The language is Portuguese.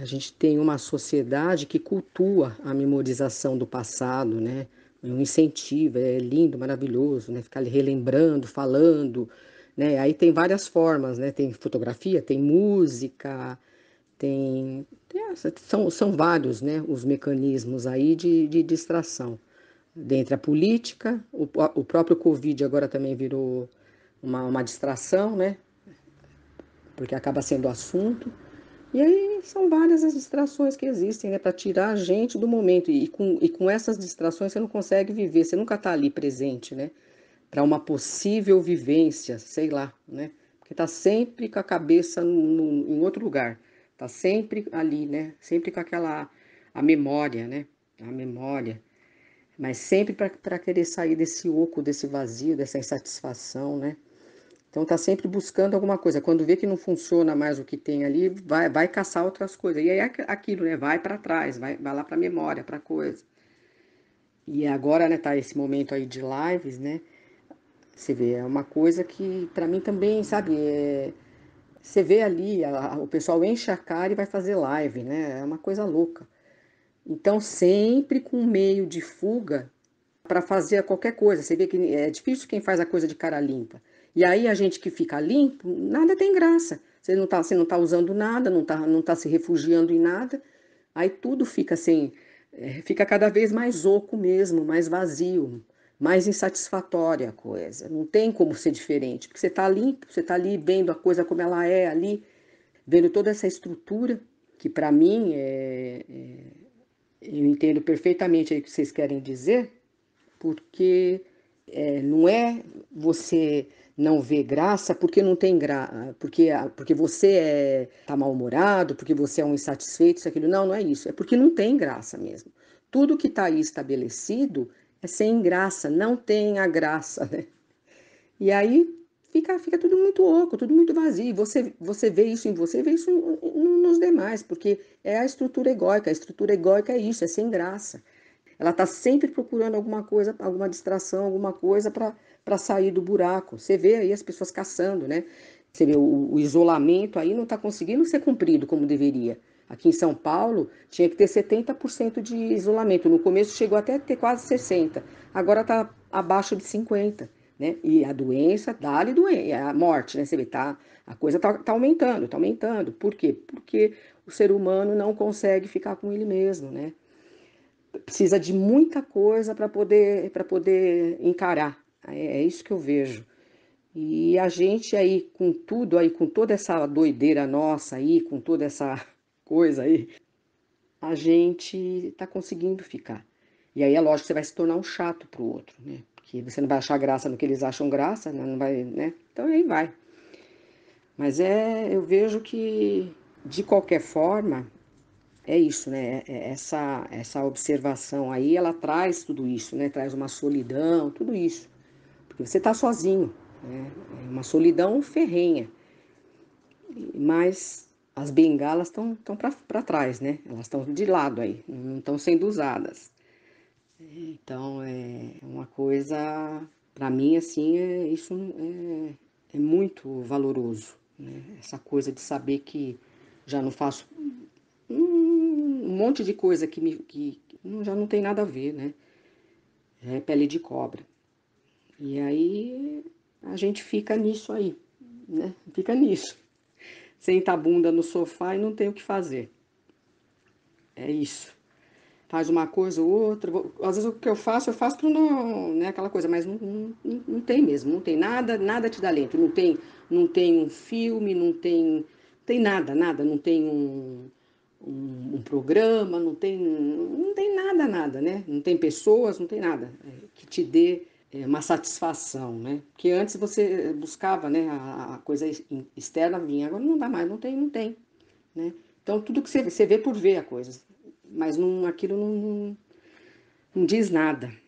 A gente tem uma sociedade que cultua a memorização do passado, né? Um incentivo, é lindo, maravilhoso, né? Ficar relembrando, falando, né? Aí tem várias formas, né? Tem fotografia, tem música, tem, tem são, são vários, né? Os mecanismos aí de, de distração. Dentre a política, o, o próprio Covid agora também virou uma, uma distração, né? Porque acaba sendo assunto e aí são várias as distrações que existem, né, para tirar a gente do momento. E com, e com essas distrações você não consegue viver, você nunca está ali presente, né, para uma possível vivência, sei lá, né, porque está sempre com a cabeça no, no, em outro lugar, está sempre ali, né, sempre com aquela a memória, né, a memória, mas sempre para querer sair desse oco, desse vazio, dessa insatisfação, né. Então tá sempre buscando alguma coisa. Quando vê que não funciona mais o que tem ali, vai, vai caçar outras coisas. E aí é aquilo, né? Vai para trás, vai, vai lá para memória, para coisa. E agora, né, tá esse momento aí de lives, né? Você vê, é uma coisa que para mim também, sabe, é... você vê ali, a, a, o pessoal enche a cara e vai fazer live, né? É uma coisa louca. Então, sempre com meio de fuga para fazer qualquer coisa. Você vê que é difícil quem faz a coisa de cara limpa. E aí a gente que fica limpo, nada tem graça. Você não está tá usando nada, não está não tá se refugiando em nada. Aí tudo fica assim, é, fica cada vez mais oco mesmo, mais vazio, mais insatisfatória a coisa. Não tem como ser diferente, porque você está limpo, você está ali vendo a coisa como ela é ali, vendo toda essa estrutura, que para mim é, é, eu entendo perfeitamente o que vocês querem dizer, porque é, não é você não ver graça porque não tem graça, porque, porque você é, tá mal-humorado, porque você é um insatisfeito, isso, aquilo. Não, não é isso. É porque não tem graça mesmo. Tudo que está aí estabelecido é sem graça, não tem a graça, né? E aí fica, fica tudo muito oco, tudo muito vazio. Você, você vê isso em você, vê isso nos demais, porque é a estrutura egóica. A estrutura egóica é isso, é sem graça. Ela está sempre procurando alguma coisa, alguma distração, alguma coisa para sair do buraco. Você vê aí as pessoas caçando, né? Você vê o, o isolamento aí não está conseguindo ser cumprido como deveria. Aqui em São Paulo tinha que ter 70% de isolamento. No começo chegou até a ter quase 60%. Agora está abaixo de 50%. Né? E a doença, dá-lhe doença, é a morte, né? Você vê, tá, a coisa está tá aumentando, está aumentando. Por quê? Porque o ser humano não consegue ficar com ele mesmo, né? precisa de muita coisa para poder, para poder encarar. É, é isso que eu vejo. E a gente aí, com tudo aí, com toda essa doideira nossa aí, com toda essa coisa aí, a gente está conseguindo ficar. E aí é lógico que você vai se tornar um chato para o outro, né? Porque você não vai achar graça no que eles acham graça, né? não vai, né? Então aí vai. Mas é, eu vejo que de qualquer forma, é isso, né? É, é, essa, essa observação aí, ela traz tudo isso, né? Traz uma solidão, tudo isso. Porque você está sozinho, né? É uma solidão ferrenha. Mas as bengalas estão para trás, né? Elas estão de lado aí, não estão sendo usadas. Então, é uma coisa, para mim, assim, é, isso é, é muito valoroso. Né? Essa coisa de saber que já não faço monte de coisa que, me, que já não tem nada a ver, né? É pele de cobra. E aí a gente fica nisso aí, né? Fica nisso. Senta a bunda no sofá e não tem o que fazer. É isso. Faz uma coisa ou outra. Às vezes o que eu faço, eu faço para não, né, aquela coisa, mas não, não, não tem mesmo, não tem nada, nada te dá lento. Não tem, não tem um filme, não tem, tem nada, nada, não tem um um, um, programa, não tem, não tem nada, nada, né? Não tem pessoas, não tem nada é, que te dê é, uma satisfação, né? Porque antes você buscava, né, a, a coisa externa vinha, agora não dá mais, não tem, não tem, né? Então tudo que você, você vê por ver a coisa, mas não, aquilo não, não, não diz nada.